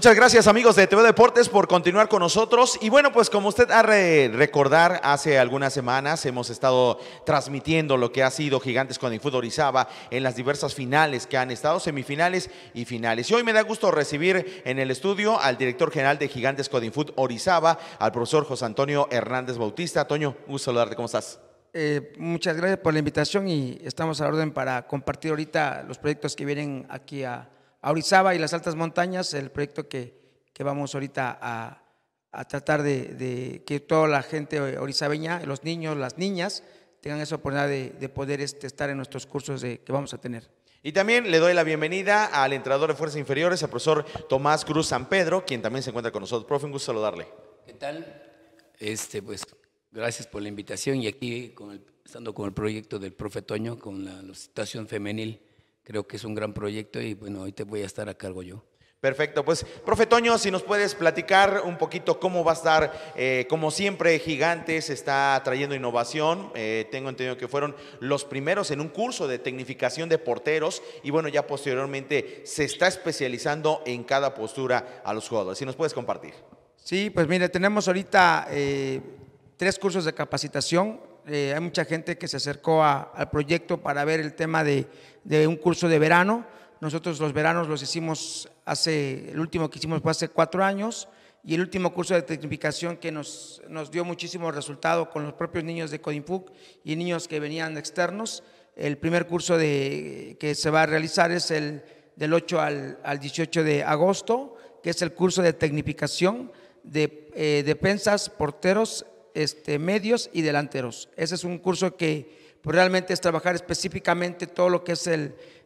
Muchas gracias amigos de TV Deportes por continuar con nosotros. Y bueno, pues como usted ha recordar, hace algunas semanas hemos estado transmitiendo lo que ha sido Gigantes Coding Orizaba en las diversas finales que han estado, semifinales y finales. Y hoy me da gusto recibir en el estudio al director general de Gigantes Food Orizaba, al profesor José Antonio Hernández Bautista. Toño, un saludarte, ¿cómo estás? Eh, muchas gracias por la invitación y estamos a orden para compartir ahorita los proyectos que vienen aquí a, a Orizaba y las altas montañas, el proyecto que, vamos ahorita a, tratar de, que toda la gente orizabeña, los niños, las niñas, tengan esa oportunidad de, poder este, estar en nuestros cursos de, que vamos a tener. Y también le doy la bienvenida al entrenador de fuerzas inferiores, al profesor Tomás Cruz San Pedro, quien también se encuentra con nosotros. Profe, un gusto saludarle. ¿Qué tal? Este, pues, gracias por la invitación y aquí con estando con el proyecto del profe Toño, con la, la situación femenil creo que es un gran proyecto y bueno, hoy te voy a estar a cargo yo. Perfecto, pues profe Toño, si nos puedes platicar un poquito cómo va a estar, eh, como siempre, Gigantes está trayendo innovación, eh, tengo entendido que fueron los primeros en un curso de tecnificación de porteros y bueno, ya posteriormente se está especializando en cada postura a los jugadores, si nos puedes compartir. Sí, pues mire, tenemos ahorita eh, tres cursos de capacitación, eh, hay mucha gente que se acercó al proyecto para ver el tema de, un curso de verano. Nosotros los veranos los hicimos hace, el último que hicimos fue hace cuatro años y el último curso de tecnificación que nos, nos dio muchísimo resultado con los propios niños de Codinfug y niños que venían externos. El primer curso de, que se va a realizar es el del 8 al, 18 de agosto, que es el curso de tecnificación de eh, defensas, porteros este, medios y delanteros. Ese es un curso que pues, realmente es trabajar específicamente todo lo que es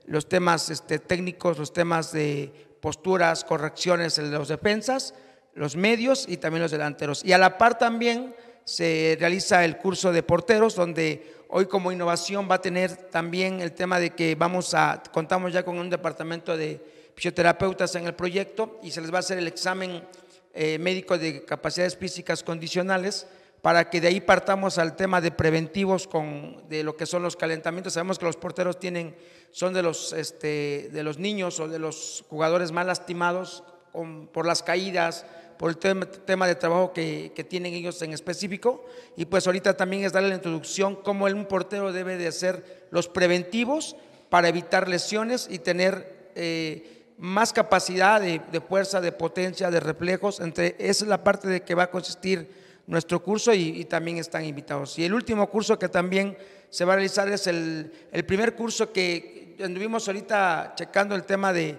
los temas este, técnicos, los temas de posturas, correcciones los defensas, los medios y también los delanteros. Y a la par también se realiza el curso de porteros, donde hoy como innovación va a tener también el tema de que vamos a, contamos ya con un departamento de fisioterapeutas en el proyecto y se les va a hacer el examen eh, médico de capacidades físicas condicionales para que de ahí partamos al tema de preventivos con, de lo que son los calentamientos. Sabemos que los porteros tienen, son de los, este, de los niños o de los jugadores más lastimados por las caídas, por el tema, de trabajo que, tienen ellos en específico. Y pues ahorita también es darle la introducción cómo un portero debe de hacer los preventivos para evitar lesiones y tener eh, más capacidad de, fuerza, de potencia, de reflejos. Entre, esa es la parte de que va a consistir nuestro curso y, también están invitados. Y el último curso que también se va a realizar es el, primer curso que anduvimos ahorita checando el tema de,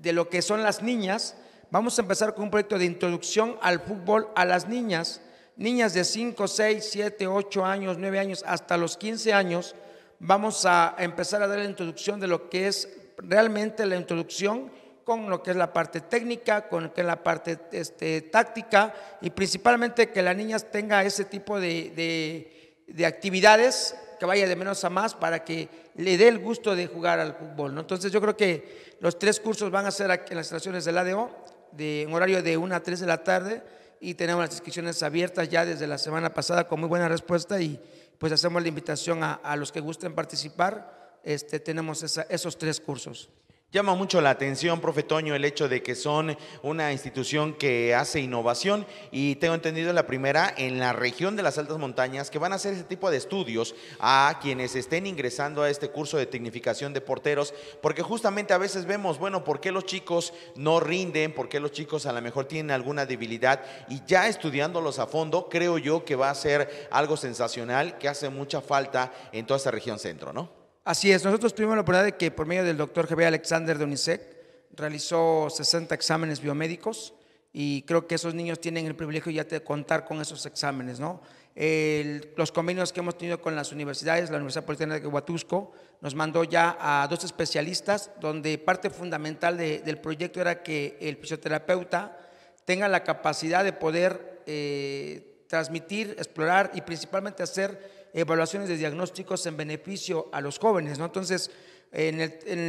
de, lo que son las niñas. Vamos a empezar con un proyecto de introducción al fútbol a las niñas. Niñas de 5, 6, 7, 8 años, 9 años, hasta los 15 años, vamos a empezar a dar la introducción de lo que es realmente la introducción con lo que es la parte técnica, con lo que es la parte este, táctica y principalmente que las niñas tenga ese tipo de, actividades que vaya de menos a más para que le dé el gusto de jugar al fútbol. Entonces yo creo que los tres cursos van a ser aquí en las instalaciones del ADO, de, en horario de 1 a 3 de la tarde y tenemos las inscripciones abiertas ya desde la semana pasada con muy buena respuesta y pues hacemos la invitación a, los que gusten participar. Este, tenemos esos tres cursos. Llama mucho la atención, profe Toño, el hecho de que son una institución que hace innovación y tengo entendido la primera en la región de las altas montañas que van a hacer ese tipo de estudios a quienes estén ingresando a este curso de tecnificación de porteros, porque justamente a veces vemos, bueno, ¿por qué los chicos no rinden? ¿Por qué los chicos a lo mejor tienen alguna debilidad? Y ya estudiándolos a fondo, creo yo que va a ser algo sensacional que hace mucha falta en toda esta región centro, ¿no? Así es, nosotros tuvimos la oportunidad de que por medio del doctor Javier Alexander de UNICEF realizó 60 exámenes biomédicos y creo que esos niños tienen el privilegio ya de contar con esos exámenes, ¿no? los convenios que hemos tenido con las universidades, la Universidad Politécnica de Huatusco nos mandó ya a dos especialistas, donde parte fundamental del proyecto era que el fisioterapeuta tenga la capacidad de poder eh, transmitir, explorar y principalmente hacer evaluaciones de diagnósticos en beneficio a los jóvenes. ¿no? Entonces, en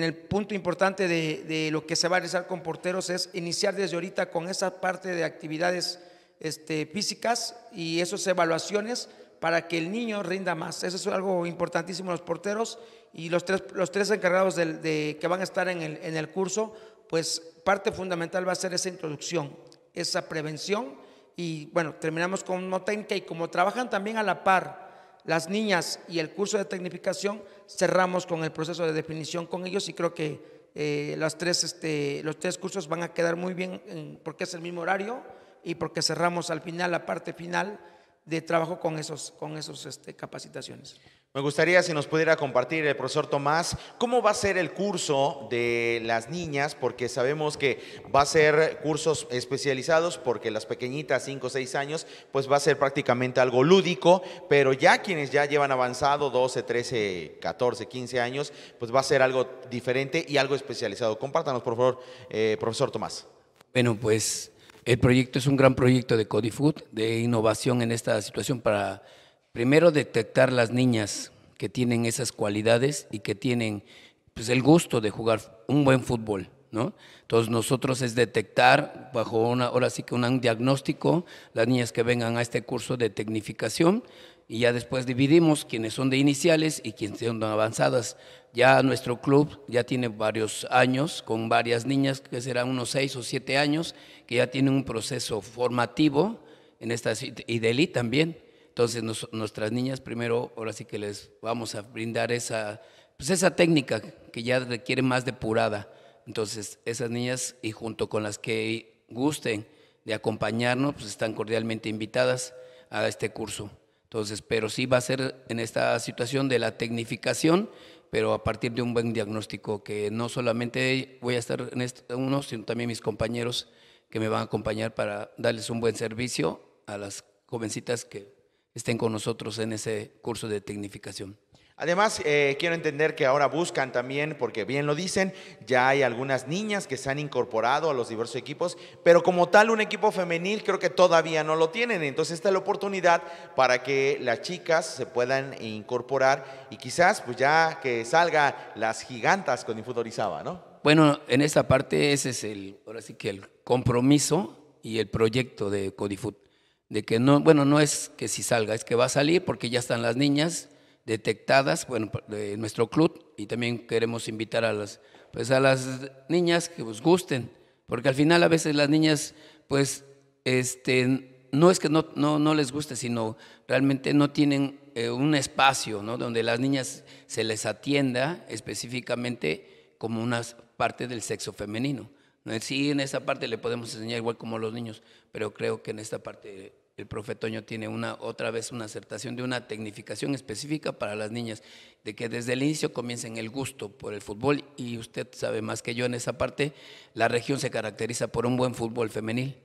el, punto importante de, lo que se va a realizar con porteros es iniciar desde ahorita con esa parte de actividades este, físicas y esas evaluaciones para que el niño rinda más. Eso es algo importantísimo los porteros y los tres, los tres encargados de, que van a estar en el, en el curso, pues parte fundamental va a ser esa introducción, esa prevención y bueno, terminamos con noten que y como trabajan también a la par las niñas y el curso de tecnificación, cerramos con el proceso de definición con ellos y creo que eh, tres, este, los tres cursos van a quedar muy bien porque es el mismo horario y porque cerramos al final la parte final de trabajo con esas con esos este, capacitaciones. Me gustaría si nos pudiera compartir el profesor Tomás cómo va a ser el curso de las niñas, porque sabemos que va a ser cursos especializados, porque las pequeñitas, 5 o 6 años, pues va a ser prácticamente algo lúdico, pero ya quienes ya llevan avanzado 12, 13, 14, 15 años, pues va a ser algo diferente y algo especializado. Compártanos, por favor, eh, profesor Tomás. Bueno, pues el proyecto es un gran proyecto de Codifood, de innovación en esta situación para primero detectar las niñas que tienen esas cualidades y que tienen pues, el gusto de jugar un buen fútbol. ¿No? Entonces nosotros es detectar bajo una, ahora sí que un diagnóstico, las niñas que vengan a este curso de tecnificación y ya después dividimos quienes son de iniciales y quienes son avanzadas. Ya nuestro club ya tiene varios años con varias niñas, que serán unos seis o siete años, que ya tienen un proceso formativo en esta y de también entonces nuestras niñas primero, ahora sí que les vamos a brindar esa, pues esa técnica que ya requiere más depurada. Entonces esas niñas y junto con las que gusten de acompañarnos, pues están cordialmente invitadas a este curso. Entonces, pero sí va a ser en esta situación de la tecnificación, pero a partir de un buen diagnóstico, que no solamente voy a estar en este uno, sino también mis compañeros que me van a acompañar para darles un buen servicio a las jovencitas que estén con nosotros en ese curso de tecnificación. Además, eh, quiero entender que ahora buscan también, porque bien lo dicen, ya hay algunas niñas que se han incorporado a los diversos equipos, pero como tal un equipo femenil creo que todavía no lo tienen. Entonces esta es la oportunidad para que las chicas se puedan incorporar y quizás pues ya que salga las gigantas con ¿no? Bueno, en esta parte ese es el, ahora sí que el compromiso y el proyecto de Codifut de que no, bueno, no es que si salga, es que va a salir porque ya están las niñas detectadas, bueno, de nuestro club y también queremos invitar a las, pues a las niñas que os gusten, porque al final a veces las niñas, pues, este, no es que no, no, no les guste, sino realmente no tienen eh, un espacio, ¿no? Donde las niñas se les atienda específicamente como una parte del sexo femenino. Sí, en esa parte le podemos enseñar igual como los niños, pero creo que en esta parte el profe tiene una, otra vez una acertación de una tecnificación específica para las niñas, de que desde el inicio comiencen el gusto por el fútbol y usted sabe más que yo en esa parte, la región se caracteriza por un buen fútbol femenil.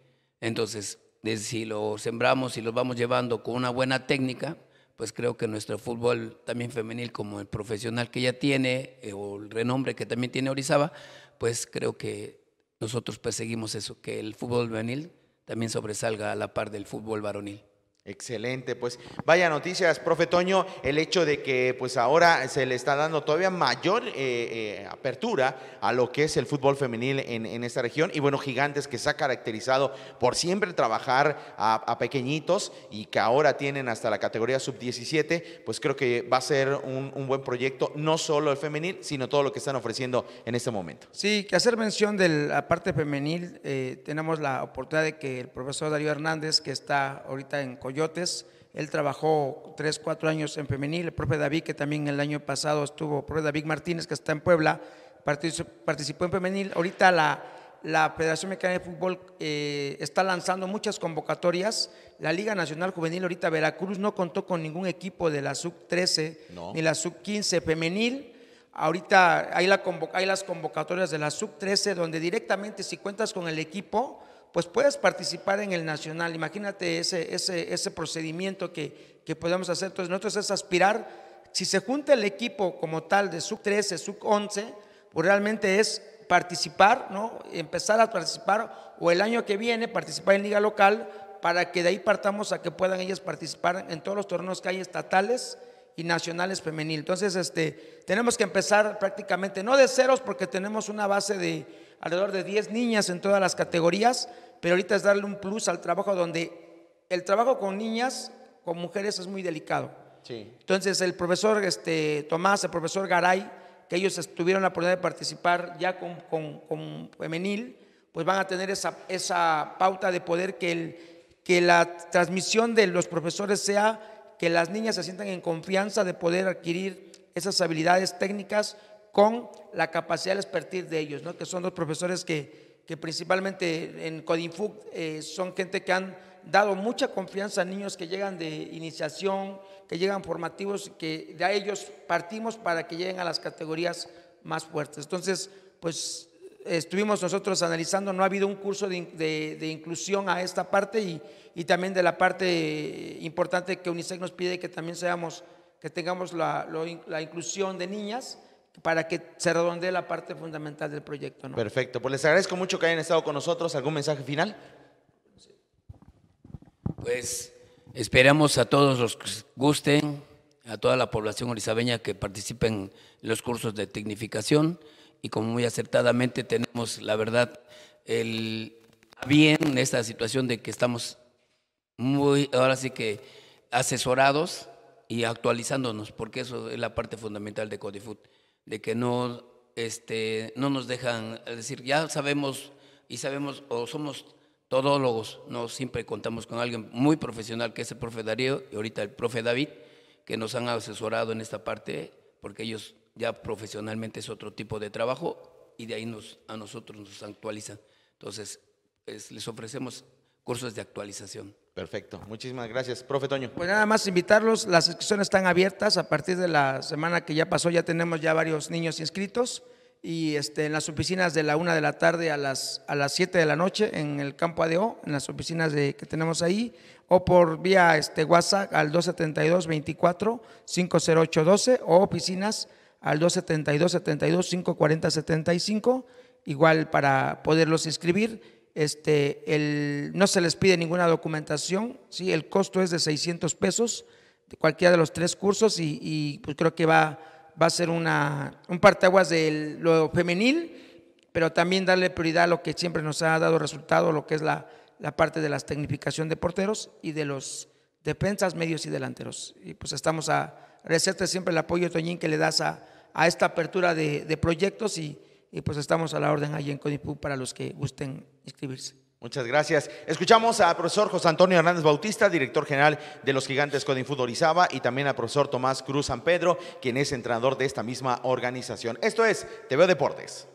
Entonces, si lo sembramos y lo vamos llevando con una buena técnica, pues creo que nuestro fútbol también femenil, como el profesional que ya tiene, eh, o el renombre que también tiene Orizaba, pues creo que nosotros perseguimos eso, que el fútbol femenil también sobresalga a la par del fútbol varonil. Excelente, pues vaya noticias, profe Toño, el hecho de que pues ahora se le está dando todavía mayor eh, eh, apertura a lo que es el fútbol femenil en, esta región y bueno, Gigantes que se ha caracterizado por siempre trabajar a, pequeñitos y que ahora tienen hasta la categoría sub-17, pues creo que va a ser un, buen proyecto, no solo el femenil, sino todo lo que están ofreciendo en este momento. Sí, que hacer mención de la parte femenil, eh, tenemos la oportunidad de que el profesor Darío Hernández, que está ahorita en él trabajó tres, cuatro años en femenil. El profe David, que también el año pasado estuvo, el profe David Martínez, que está en Puebla, participó en femenil. Ahorita la, la Federación Mexicana de Fútbol eh, está lanzando muchas convocatorias. La Liga Nacional Juvenil, ahorita Veracruz no contó con ningún equipo de la sub-13 ni la sub-15 femenil. Ahorita hay, la hay las convocatorias de la sub-13 donde directamente si cuentas con el equipo, pues puedes participar en el nacional. Imagínate ese, ese, ese procedimiento que, podemos hacer. Entonces, nosotros es aspirar, si se junta el equipo como tal de sub 13, sub 11, pues realmente es participar, ¿no? empezar a participar o el año que viene participar en liga local para que de ahí partamos a que puedan ellas participar en todos los torneos que hay estatales y nacionales femenil. Entonces, este, tenemos que empezar prácticamente, no de ceros porque tenemos una base de alrededor de 10 niñas en todas las categorías, pero ahorita es darle un plus al trabajo donde el trabajo con niñas, con mujeres es muy delicado. Entonces el profesor este, Tomás, el profesor Garay, que ellos tuvieron la oportunidad de participar ya con, con, femenil, pues van a tener esa, esa pauta de poder que, el, que la transmisión de los profesores sea que las niñas se sientan en confianza de poder adquirir esas habilidades técnicas con la capacidad de expertise de ellos, ¿no? que son los profesores que, principalmente en Codinfug eh, son gente que han dado mucha confianza a niños que llegan de iniciación, que llegan formativos, que de ellos partimos para que lleguen a las categorías más fuertes. Entonces, pues estuvimos nosotros analizando, no ha habido un curso de, inclusión a esta parte y, también de la parte importante que UNICEF nos pide que también seamos, que tengamos la, la inclusión de niñas para que se redondee la parte fundamental del proyecto. Perfecto, pues les agradezco mucho que hayan estado con nosotros. ¿Algún mensaje final? Pues esperamos a todos los que gusten, a toda la población orizabeña que participen en los cursos de tecnificación y como muy acertadamente tenemos, la verdad, el bien esta situación de que estamos muy, ahora sí que asesorados y actualizándonos, porque eso es la parte fundamental de Codifood de que no, este, no nos dejan es decir, ya sabemos y sabemos o somos todólogos, no siempre contamos con alguien muy profesional que es el profe Darío y ahorita el profe David, que nos han asesorado en esta parte, porque ellos ya profesionalmente es otro tipo de trabajo y de ahí nos, a nosotros nos actualizan. Entonces, les ofrecemos cursos de actualización. Perfecto, muchísimas gracias. Profe Toño. Pues nada más invitarlos, las inscripciones están abiertas, a partir de la semana que ya pasó ya tenemos ya varios niños inscritos y este, en las oficinas de la una de la tarde a las, a las 7 de la noche en el campo ADO, en las oficinas de, que tenemos ahí, o por vía este, WhatsApp al 272-24-50812 o oficinas al 272-72-540-75, igual para poderlos inscribir este, el, no se les pide ninguna documentación, ¿sí? el costo es de 600 pesos de cualquiera de los tres cursos y, pues creo que va, va a ser una, un parteaguas de lo femenil, pero también darle prioridad a lo que siempre nos ha dado resultado, lo que es la, parte de la tecnificación de porteros y de los defensas, medios y delanteros. Y pues estamos a agradecerte siempre el apoyo, Toñín, que le das a, esta apertura de, de proyectos y, y pues estamos a la orden allí en Codipú para los que gusten inscribirse. Muchas gracias. Escuchamos al profesor José Antonio Hernández Bautista, director general de los Gigantes Codinfutorizaba, y también al profesor Tomás Cruz San Pedro, quien es entrenador de esta misma organización. Esto es TV Deportes.